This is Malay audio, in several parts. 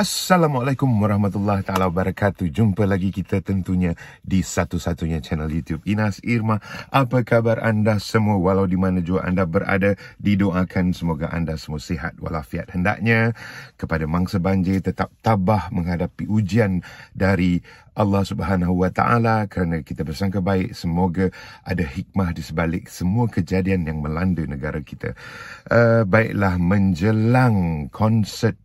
Assalamualaikum warahmatullahi taala wabarakatuh. Jumpa lagi kita tentunya di satu-satunya channel YouTube Inas Irma. Apa kabar anda semua walau di mana jua anda berada, didoakan semoga anda semua sihat walafiat hendaknya kepada mangsa banjir tetap tabah menghadapi ujian dari Allah Subhanahu Wa Taala kerana kita bersangka baik semoga ada hikmah di sebalik semua kejadian yang melanda negara kita. Uh, baiklah menjelang konsert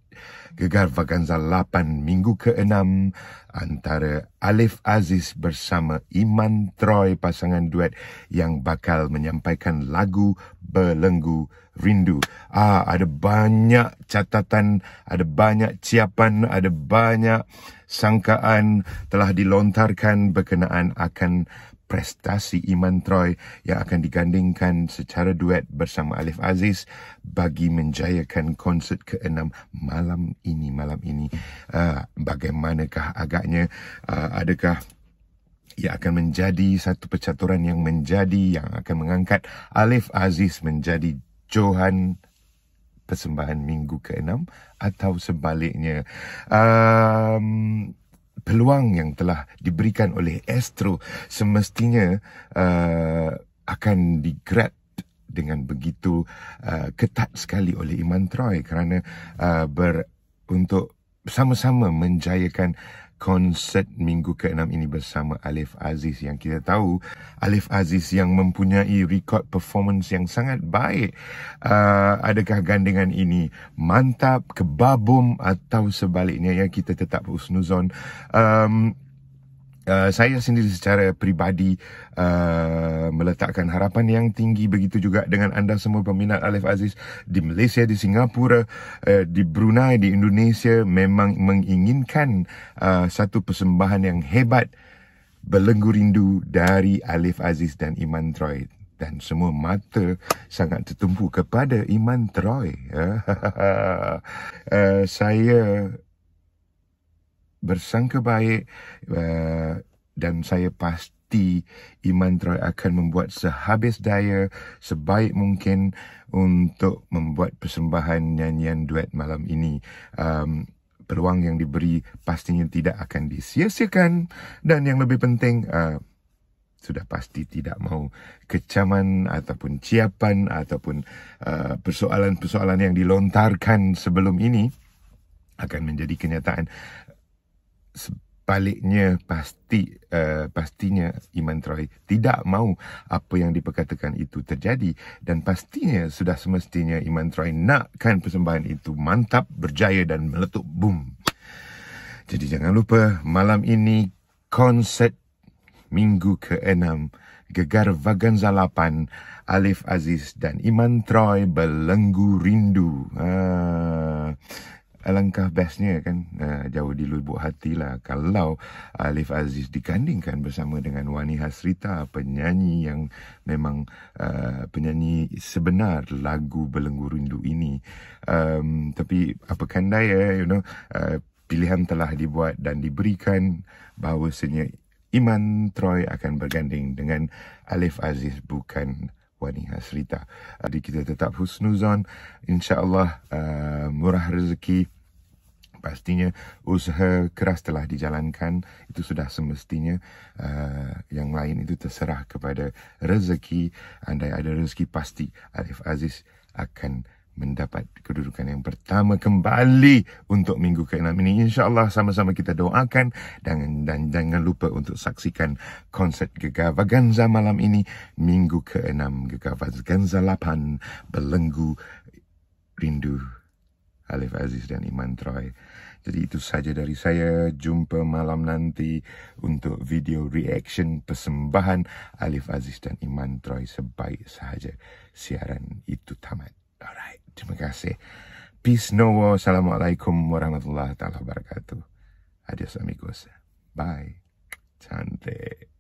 Gegar Vaganza 8 minggu ke-6 antara Alif Aziz bersama Iman Troy pasangan duet yang bakal menyampaikan lagu Belenggu Rindu. Ah ada banyak catatan, ada banyak ciapan, ada banyak sangkaan telah dilontarkan berkenaan akan prestasi Iman Troy yang akan digandingkan secara duet bersama Alif Aziz bagi menjayakan konsert ke-6 malam ini malam ini uh, bagaimanakah agaknya uh, adakah ia akan menjadi satu percaturan yang menjadi yang akan mengangkat Alif Aziz menjadi Johan persembahan minggu ke-6 atau sebaliknya um, peluang yang telah diberikan oleh Astro semestinya uh, akan digrab dengan begitu uh, ketat sekali oleh Iman Troy kerana uh, ber untuk sama-sama menjayakan konsert minggu ke-6 ini bersama Alif Aziz yang kita tahu Alif Aziz yang mempunyai rekod performance yang sangat baik uh, adakah gandingan ini mantap kebabum atau sebaliknya ya kita tetap usnuzon um, Uh, saya sendiri secara peribadi uh, meletakkan harapan yang tinggi begitu juga dengan anda semua peminat Alif Aziz di Malaysia, di Singapura, uh, di Brunei, di Indonesia memang menginginkan uh, satu persembahan yang hebat belenggu rindu dari Alif Aziz dan Iman Troy dan semua mata sangat tertumpu kepada Iman Troy. uh, saya bersangka baik uh, dan saya pasti Iman Troy akan membuat sehabis daya sebaik mungkin untuk membuat persembahan nyanyian duet malam ini. Um, peluang yang diberi pastinya tidak akan disia dan yang lebih penting uh, sudah pasti tidak mahu kecaman ataupun ciapan ataupun uh, persoalan-persoalan yang dilontarkan sebelum ini akan menjadi kenyataan sebaliknya pasti uh, pastinya Iman Troy tidak mahu apa yang diperkatakan itu terjadi dan pastinya sudah semestinya Iman Troy nakkan persembahan itu mantap berjaya dan meletup boom. Jadi jangan lupa malam ini konsert minggu ke-6 Gegar Vaganza 8 Alif Aziz dan Iman Troy Belenggu Rindu. Ha alangkah bestnya kan uh, jauh di lubuk hati lah. kalau Alif Aziz digandingkan bersama dengan Wani Hasrita penyanyi yang memang uh, penyanyi sebenar lagu Belenggu Rindu ini um, tapi apa kan daya eh, you know uh, pilihan telah dibuat dan diberikan bahawasanya Iman Troy akan berganding dengan Alif Aziz bukan Wani Hasrita. Jadi kita tetap husnuzon. InsyaAllah uh, murah rezeki pastinya usaha keras telah dijalankan itu sudah semestinya uh, yang lain itu terserah kepada rezeki andai ada rezeki pasti Arif Aziz akan mendapat kedudukan yang pertama kembali untuk minggu ke-6 ini insyaallah sama-sama kita doakan dan dan jangan lupa untuk saksikan konsert Gegar Vaganza malam ini minggu ke-6 Gegar Vaganza 8 Belenggu Rindu Alif Aziz dan Iman Troy. Jadi itu saja dari saya. Jumpa malam nanti untuk video reaction persembahan Alif Aziz dan Iman Troy sebaik sahaja. Siaran itu tamat. Alright, terima kasih. Peace, no war. Assalamualaikum warahmatullahi wabarakatuh. Adios amigos. Bye. Cantik.